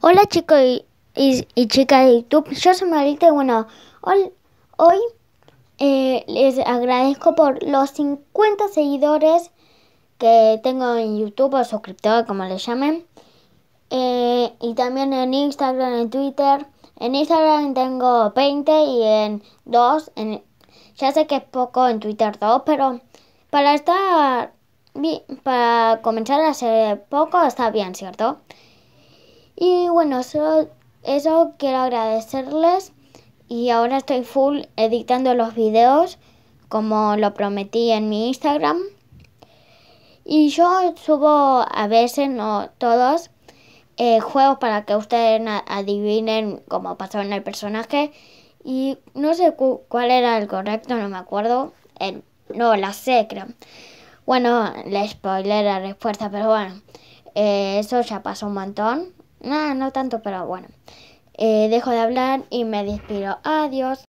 Hola chicos y, chicas de YouTube, yo soy Marita y bueno, hoy, eh, les agradezco por los 50 seguidores que tengo en YouTube o suscriptores, como les llamen. Eh, y también en Instagram, en Twitter. En Instagram tengo 20 y en 2, ya sé que es poco en Twitter 2, pero para estar, para comenzar poco está bien, ¿cierto? Y bueno, eso quiero agradecerles y ahora estoy full editando los videos como lo prometí en mi Instagram. Y yo subo a veces, no todos, eh, juegos para que ustedes adivinen cómo pasó en el personaje. Y no sé cuál era el correcto, no me acuerdo. Eh, no, la sé, creo. Bueno, le spoiler la respuesta, pero bueno, eh, eso ya pasó un montón no tanto, pero bueno. Eh, dejo de hablar y me despido. Adiós.